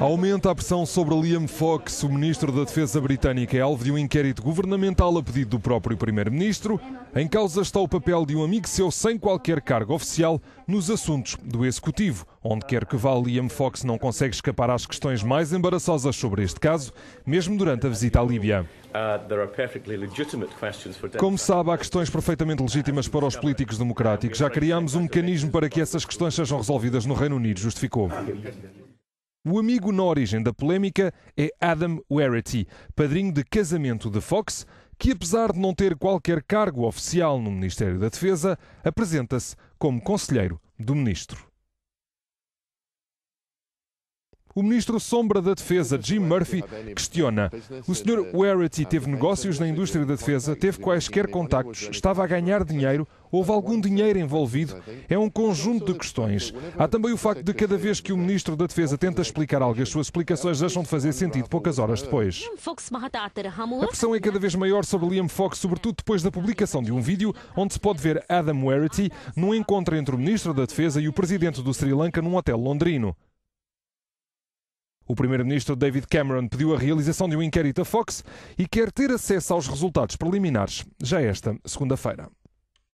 Aumenta a pressão sobre Liam Fox. O ministro da Defesa britânica é alvo de um inquérito governamental a pedido do próprio primeiro-ministro. Em causa está o papel de um amigo seu sem qualquer cargo oficial nos assuntos do executivo. Onde quer que vá, Liam Fox não consegue escapar às questões mais embaraçosas sobre este caso, mesmo durante a visita à Líbia. Uh, Como sabe, há questões perfeitamente legítimas para os políticos democráticos. Já criámos um mecanismo para que essas questões sejam resolvidas no Reino Unido, justificou. O amigo na origem da polémica é Adam Warity, padrinho de casamento de Fox, que apesar de não ter qualquer cargo oficial no Ministério da Defesa, apresenta-se como conselheiro do ministro. O ministro Sombra da Defesa, Jim Murphy, questiona: o Sr. Warity teve negócios na indústria da defesa, teve quaisquer contactos, estava a ganhar dinheiro, houve algum dinheiro envolvido? É um conjunto de questões. Há também o facto de cada vez que o ministro da Defesa tenta explicar algo, as suas explicações deixam de fazer sentido poucas horas depois. A pressão é cada vez maior sobre Liam Fox, sobretudo depois da publicação de um vídeo onde se pode ver Adam Warity num encontro entre o ministro da Defesa e o presidente do Sri Lanka num hotel londrino. O primeiro-ministro David Cameron pediu a realização de um inquérito à Fox e quer ter acesso aos resultados preliminares já esta segunda-feira.